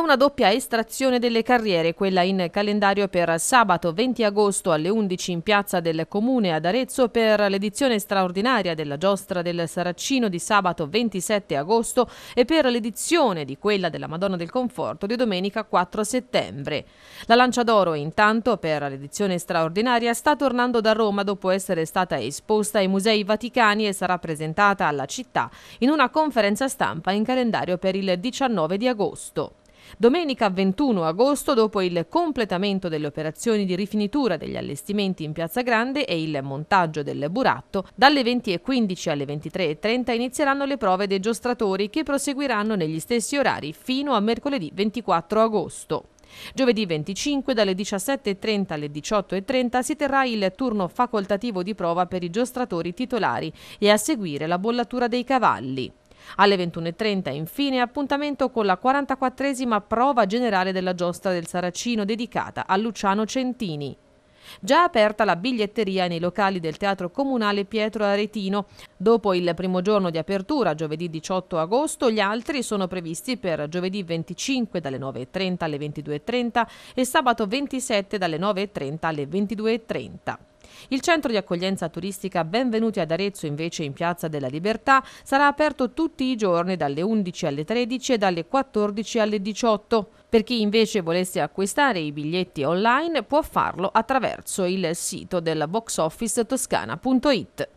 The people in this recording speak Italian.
una doppia estrazione delle carriere, quella in calendario per sabato 20 agosto alle 11 in piazza del Comune ad Arezzo per l'edizione straordinaria della giostra del Saracino di sabato 27 agosto e per l'edizione di quella della Madonna del Conforto di domenica 4 settembre. La Lancia d'Oro intanto per l'edizione straordinaria sta tornando da Roma dopo essere stata esposta ai Musei Vaticani e sarà presentata alla città in una conferenza stampa in calendario per il 19 di agosto. Domenica 21 agosto, dopo il completamento delle operazioni di rifinitura degli allestimenti in Piazza Grande e il montaggio del buratto, dalle 20.15 alle 23.30 inizieranno le prove dei giostratori che proseguiranno negli stessi orari fino a mercoledì 24 agosto. Giovedì 25 dalle 17.30 alle 18.30 si terrà il turno facoltativo di prova per i giostratori titolari e a seguire la bollatura dei cavalli. Alle 21.30 infine appuntamento con la 44esima prova generale della giostra del Saracino dedicata a Luciano Centini. Già aperta la biglietteria nei locali del Teatro Comunale Pietro Aretino. Dopo il primo giorno di apertura, giovedì 18 agosto, gli altri sono previsti per giovedì 25 dalle 9.30 alle 22.30 e sabato 27 dalle 9.30 alle 22.30. Il centro di accoglienza turistica Benvenuti ad Arezzo, invece in Piazza della Libertà, sarà aperto tutti i giorni dalle 11 alle 13 e dalle 14 alle 18. Per chi invece volesse acquistare i biglietti online può farlo attraverso il sito del boxofficetoscana.it.